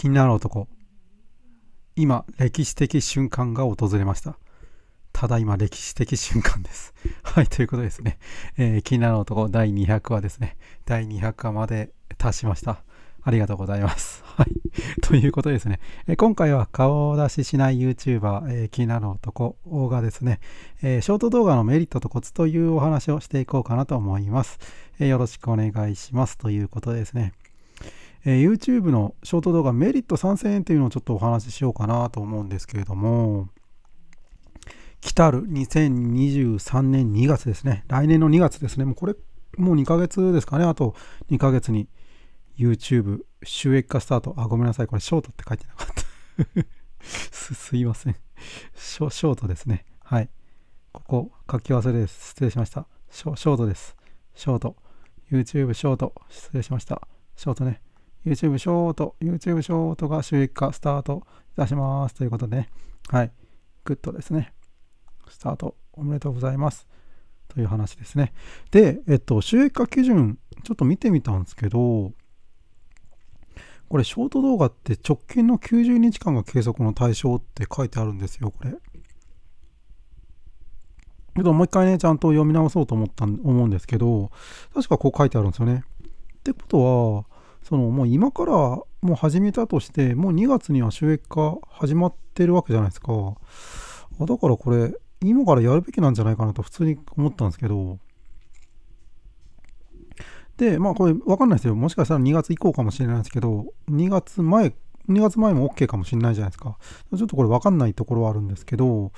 気になる男今歴史的瞬間が訪れましたただいま歴史的瞬間です はいということですね、えー、気になる男第200話ですね第200話まで達しましたありがとうございます。はい。ということですね。え今回は顔出ししない YouTuber、えー、気になる男がですね、えー、ショート動画のメリットとコツというお話をしていこうかなと思います。えー、よろしくお願いします。ということですね。えー、YouTube のショート動画メリット3000円というのをちょっとお話ししようかなと思うんですけれども、来たる2023年2月ですね。来年の2月ですね。もうこれ、もう2ヶ月ですかね。あと2ヶ月に YouTube 収益化スタート。あ、ごめんなさい。これショートって書いてなかった す。すいませんショ。ショートですね。はい。ここ、書き忘れです。失礼しました。ショショートです。ショート。YouTube ショート。失礼しました。ショートね。YouTube ショート、YouTube ショートが収益化スタートいたします。ということで、ね、はい、グッドですね。スタート、おめでとうございます。という話ですね。で、えっと、収益化基準、ちょっと見てみたんですけど、これ、ショート動画って直近の90日間が計測の対象って書いてあるんですよ、これ。けど、もう一回ね、ちゃんと読み直そうと思った、思うんですけど、確かこう書いてあるんですよね。ってことは、そのもう今からもう始めたとして、もう2月には収益化始まってるわけじゃないですか。だからこれ、今からやるべきなんじゃないかなと普通に思ったんですけど、で、まあこれ分かんないですよ。もしかしたら2月以降かもしれないですけど、2月前、2月前も OK かもしれないじゃないですか。ちょっとこれ分かんないところはあるんですけど、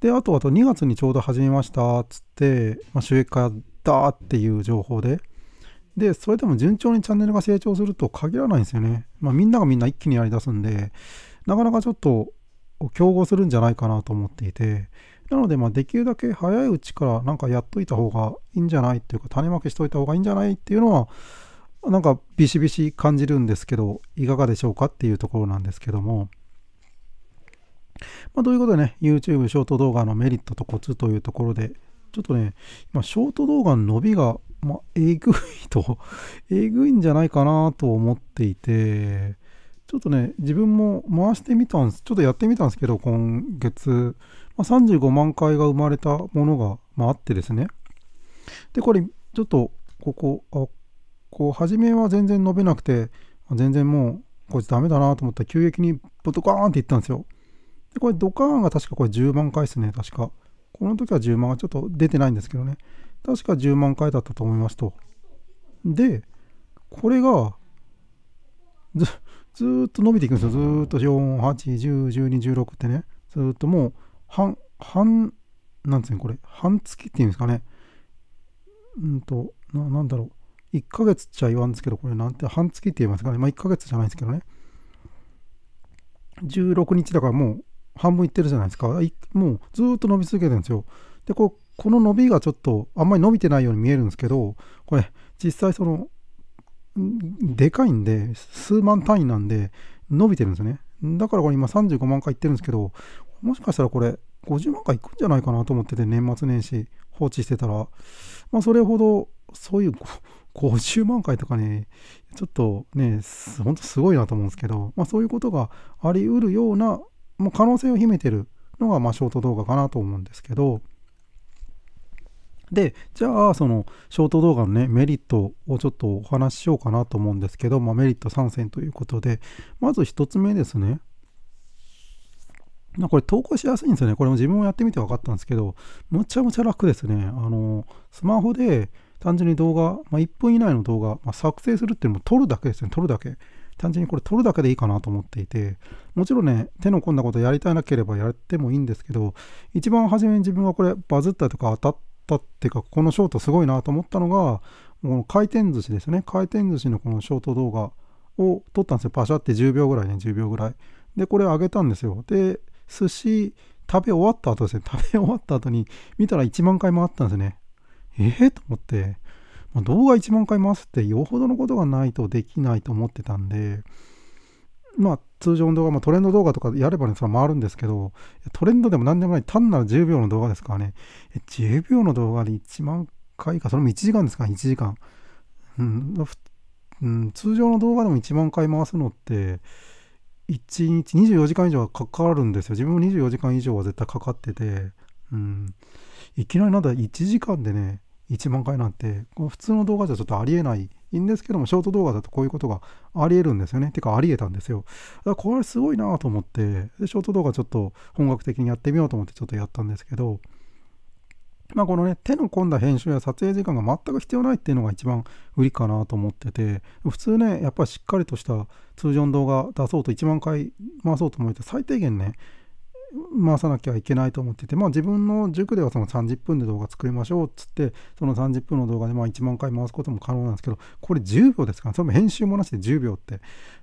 で、あとあと2月にちょうど始めましたっつって、まあ、収益化だっていう情報で、で、それでも順調にチャンネルが成長すると限らないんですよね。まあ、みんながみんな一気にやりだすんで、なかなかちょっと競合するんじゃないかなと思っていて、なので、まできるだけ早いうちからなんかやっといた方がいいんじゃないっていうか、種まきしといた方がいいんじゃないっていうのは、なんかビシビシ感じるんですけど、いかがでしょうかっていうところなんですけども。まあ、ということでね、YouTube ショート動画のメリットとコツというところでちょっとね、今、ショート動画の伸びが、まあ、えぐいと、えぐいんじゃないかなと思っていて、ちょっとね、自分も回してみたんです。ちょっとやってみたんですけど、今月、まあ、35万回が生まれたものが、まあ、あってですね。で、これ、ちょっと、ここ、あこう、初めは全然伸びなくて、全然もう、こいつダメだなと思ったら、急激にドトカーンっていったんですよ。で、これ、ドカーンが確かこれ10万回ですね、確か。この時は10万がちょっと出てないんですけどね。確か10万回だったと思いますと。で、これがず、ずっと伸びていくんですよ。ずっと4、8、10、12、16ってね。ずっともう、半、半、なんつうのこれ、半月っていうんですかね。うんと、ななんだろう。1ヶ月っちゃ言わんですけど、これなんて、半月って言いますかね。まあ1ヶ月じゃないですけどね。16日だからもう半分いってるじゃないですか。もうずっと伸び続けてるんですよ。で、ここの伸びがちょっとあんまり伸びてないように見えるんですけど、これ実際その、でかいんで、数万単位なんで伸びてるんですよね。だからこれ今35万回いってるんですけど、もしかしたらこれ50万回いくんじゃないかなと思ってて、年末年始放置してたら、まあそれほどそういう50万回とかね、ちょっとね、ほんとすごいなと思うんですけど、まあそういうことがあり得るようなもう可能性を秘めてるのが、まあ、ショート動画かなと思うんですけど、で、じゃあ、その、ショート動画のね、メリットをちょっとお話ししようかなと思うんですけど、まあ、メリット3選ということで、まず1つ目ですね。これ投稿しやすいんですよね。これも自分もやってみて分かったんですけど、むちゃむちゃ楽ですね。あの、スマホで単純に動画、まあ、1分以内の動画、まあ、作成するっていうのも撮るだけですね。撮るだけ。単純にこれ取るだけでいいかなと思っていて、もちろんね、手の込んだことやりたいなければやってもいいんですけど、一番初めに自分はこれバズったとか当たったっていうか、このショートすごいなと思ったのが、この回転寿司ですね。回転寿司のこのショート動画を撮ったんですよ。パシャって10秒ぐらいね、10秒ぐらい。で、これ上げたんですよ。で、寿司食べ終わった後ですね、食べ終わった後に見たら1万回もあったんですね。ええー、と思って。まあ、動画1万回回すってよほどのことがないとできないと思ってたんで、まあ、通常の動画、まあ、トレンド動画とかやればね、それ回るんですけど、トレンドでも何でもない、単なる10秒の動画ですからね、10秒の動画で1万回か、それも1時間ですか、1時間。ん、うん、通常の動画でも1万回回すのって、1日24時間以上はかかるんですよ。自分も24時間以上は絶対かかってて、うん、いきなりなんだ1時間でね、1万回なんて普通の動画じゃちょっとありえないんですけどもショート動画だとこういうことがありえるんですよねてかありえたんですよだからこれすごいなと思ってでショート動画ちょっと本格的にやってみようと思ってちょっとやったんですけどまあこのね手の込んだ編集や撮影時間が全く必要ないっていうのが一番売りかなと思ってて普通ねやっぱりしっかりとした通常の動画出そうと1万回回そうと思えて、最低限ね回さなきゃいけないと思ってて、まあ、自分の塾ではその30分で動画作りましょうっつってその30分の動画でまあ1万回回すことも可能なんですけどこれ10秒ですから、ね、それも編集もなしで10秒って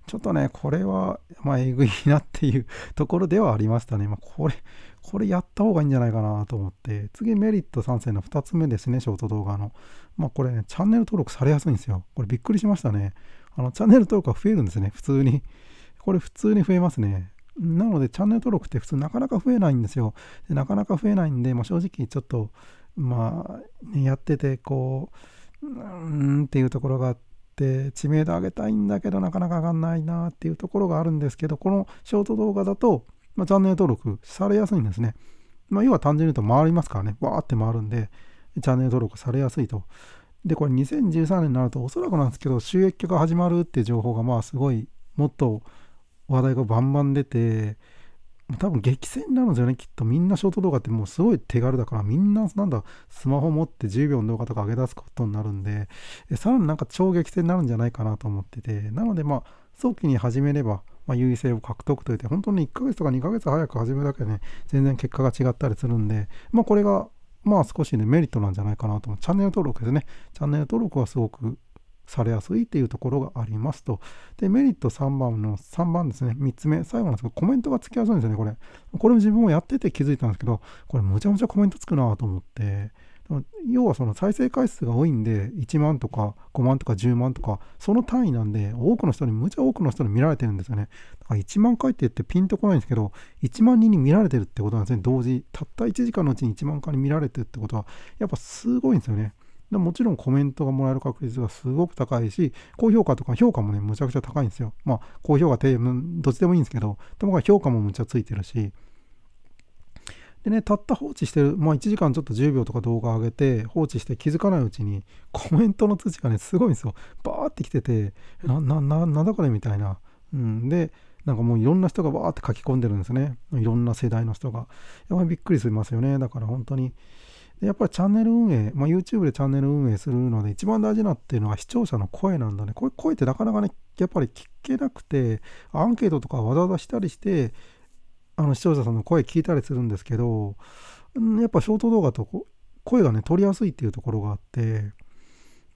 ちょっとねこれはまあえぐいなっていうところではありましたね、まあ、これこれやった方がいいんじゃないかなと思って次メリット3選の2つ目ですねショート動画のまあこれねチャンネル登録されやすいんですよこれびっくりしましたねあのチャンネル登録が増えるんですね普通にこれ普通に増えますねなので、チャンネル登録って普通なかなか増えないんですよ。でなかなか増えないんで、まあ、正直ちょっと、まあ、ね、やってて、こう、うーんっていうところがあって、知名度上げたいんだけど、なかなか上がんないなっていうところがあるんですけど、このショート動画だと、まあ、チャンネル登録されやすいんですね。まあ、要は単純に言うと回りますからね、わーって回るんで、チャンネル登録されやすいと。で、これ2013年になると、おそらくなんですけど、収益化が始まるっていう情報が、まあ、すごい、もっと話題がバンバン出て、多分激戦になるんですよね、きっと。みんなショート動画ってもうすごい手軽だから、みんな、なんだ、スマホ持って10秒の動画とか上げ出すことになるんで、さらになんか超激戦になるんじゃないかなと思ってて、なのでまあ、早期に始めれば、まあ、優位性を獲得といって、本当に1ヶ月とか2ヶ月早く始めるだけでね、全然結果が違ったりするんで、まあこれが、まあ少しね、メリットなんじゃないかなと思う。チャンネル登録ですね。チャンネル登録はすごくされやすいというところがありますと。で、メリット3番の3番ですね、3つ目、最後なんですけど、コメントがつきやすいんですよね、これ。これも自分もやってて気づいたんですけど、これむちゃむちゃコメントつくなと思って、要はその再生回数が多いんで、1万とか5万とか10万とか、その単位なんで、多くの人に、むちゃ多くの人に見られてるんですよね。だから1万回って言ってピンとこないんですけど、1万人に見られてるってことなんですね、同時。たった1時間のうちに1万回に見られてるってことは、やっぱすごいんですよね。でもちろんコメントがもらえる確率がすごく高いし、高評価とか評価もね、むちゃくちゃ高いんですよ。まあ、高評価低、どっちでもいいんですけど、でも評価もむちゃついてるし、でね、たった放置してる、まあ1時間ちょっと10秒とか動画上げて放置して気づかないうちにコメントの通知がね、すごいんですよ。バーってきてて、な、な、な、なんだこれみたいな。うん。で、なんかもういろんな人がバーって書き込んでるんですね。いろんな世代の人が。やっぱりびっくりすぎますよね。だから本当に、でやっぱりチャンネル運営、まあ、YouTube でチャンネル運営するので一番大事なっていうのは視聴者の声なんだね。こ声ってなかなかね、やっぱり聞けなくて、アンケートとかわざわざしたりして、あの視聴者さんの声聞いたりするんですけど、やっぱショート動画と声がね、取りやすいっていうところがあって、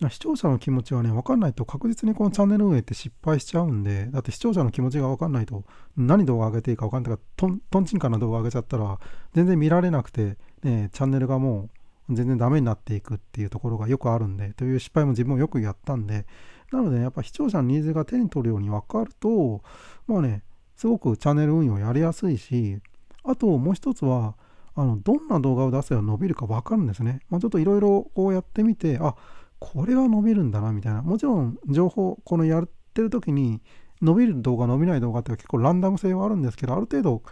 視聴者の気持ちはね、分かんないと確実にこのチャンネル運営って失敗しちゃうんで、だって視聴者の気持ちが分かんないと、何動画上げていいか分かんないから、とんちんかな動画上げちゃったら、全然見られなくて、ね、チャンネルがもう全然ダメになっていくっていうところがよくあるんでという失敗も自分もよくやったんでなので、ね、やっぱ視聴者のニーズが手に取るように分かるとまあねすごくチャンネル運用やりやすいしあともう一つはあのどんな動画を出せば伸びるか分かるんですね、まあ、ちょっといろいろこうやってみてあこれは伸びるんだなみたいなもちろん情報このやってる時に伸びる動画伸びない動画って結構ランダム性はあるんですけどある程度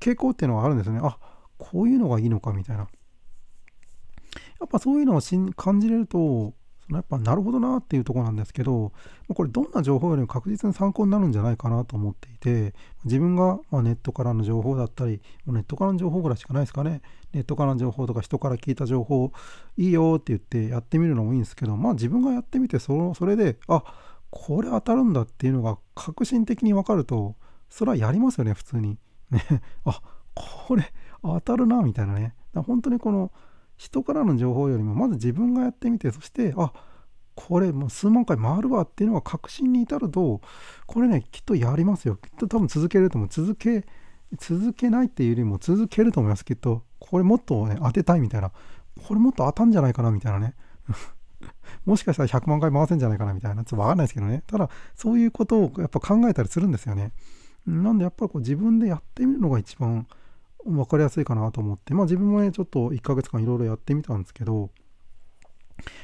傾向っていうのはあるんですねあこういうのがいいのかみたいなやっぱそういうのをしん感じれると、そのやっぱなるほどなっていうとこなんですけど、これどんな情報よりも確実に参考になるんじゃないかなと思っていて、自分がまネットからの情報だったり、ネットからの情報ぐらいしかないですかね。ネットからの情報とか人から聞いた情報、いいよって言ってやってみるのもいいんですけど、まあ自分がやってみてその、それで、あこれ当たるんだっていうのが革新的に分かると、それはやりますよね、普通に。ねあこれ当たるな、みたいなね。本当にこの人からの情報よりもまず自分がやってみてそしてあこれもう数万回回るわっていうのが確信に至るとこれねきっとやりますよきっと多分続けると思う続け続けないっていうよりも続けると思いますきっとこれもっとね当てたいみたいなこれもっと当たんじゃないかなみたいなね もしかしたら100万回回せんじゃないかなみたいなちょっと分かんないですけどねただそういうことをやっぱ考えたりするんですよねなんでやっぱりこう自分でやってみるのが一番分かりやすいかなと思って、まあ、自分もねちょっと1ヶ月間いろいろやってみたんですけど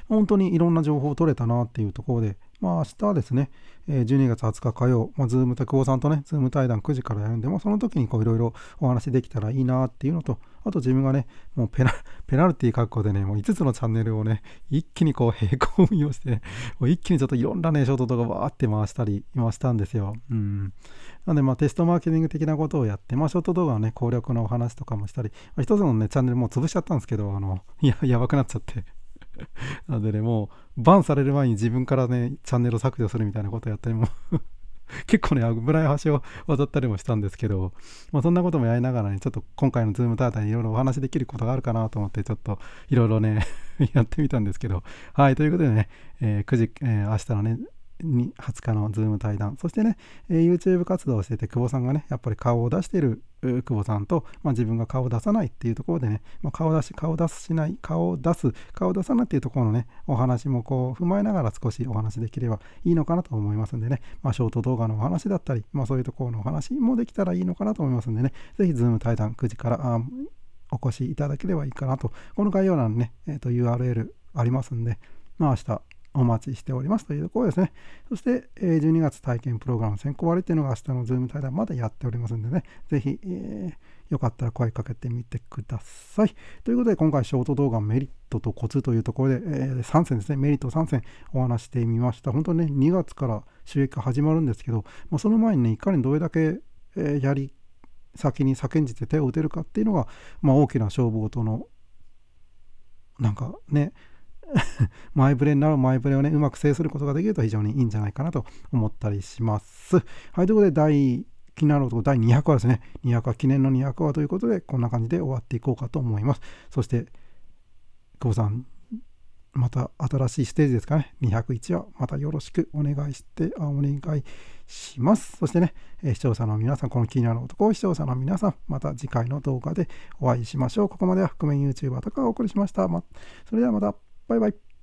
本当にいろんな情報を取れたなっていうところでまあ、明日はですね、12月20日火曜、まあ、ズーム、拓保さんとね、ズーム対談9時からやるんで、まあ、その時にこういろいろお話できたらいいなっていうのと、あと自分がね、もうペナ ペナルティ確保でね、もう5つのチャンネルをね、一気にこう並行運用して、ね、もう一気にちょっといろんなね、ショートとかわーって回したり、今したんですよ。うん。なんで、まあテストマーケティング的なことをやって、まあショート動画のね、攻略のお話とかもしたり、まあ、一つのね、チャンネルもう潰しちゃったんですけど、あの、いや、やばくなっちゃって。なのでね、もう、バンされる前に自分からね、チャンネルを削除するみたいなことやったりも 結構ね、危ない橋を渡ったりもしたんですけど、まあ、そんなこともやりながらね、ちょっと今回のズーム大会にいろいろお話できることがあるかなと思って、ちょっといろいろね やってみたんですけど、はい、ということでね、えー、9時、えー、明日のね、に20日のズーム対談そしてね、え YouTube 活動をしてて久保さんがねやっぱり顔を出してる久保さんと、まあ、自分が顔を出さないっていうところでね、まあ、顔出し顔出すしない顔を出す顔を出さないっていうところのねお話もこう踏まえながら少しお話できればいいのかなと思いますんでね、まあ、ショート動画のお話だったり、まあ、そういうところのお話もできたらいいのかなと思いますんでね是非ズーム対談9時からお越しいただければいいかなとこの概要欄にね、えー、と URL ありますんでまあ明日お待ちしておりますというところですね。そして、12月体験プログラム先行割っていうのが明日のズーム対談まだやっておりますんでね、ぜひ、えー、よかったら声かけてみてください。ということで、今回ショート動画メリットとコツというところで、えー、3選ですね、メリット3選お話してみました。本当にね、2月から収益化始まるんですけど、まあ、その前にね、いかにどれだけ、えやり先に叫んじて手を打てるかっていうのが、まあ、大きな勝負との、なんかね、前触れになる前触れをね、うまく制することができると非常にいいんじゃないかなと思ったりします。はい、ということで、第気になる男第200話ですね。200話、記念の200話ということで、こんな感じで終わっていこうかと思います。そして、久保さん、また新しいステージですかね。201話、またよろしくお願いして、あお願いします。そしてね、視聴者の皆さん、この気になる男、視聴者の皆さん、また次回の動画でお会いしましょう。ここまでは覆面 YouTuber とかお送りしました。ま、それではまた。Bye bye.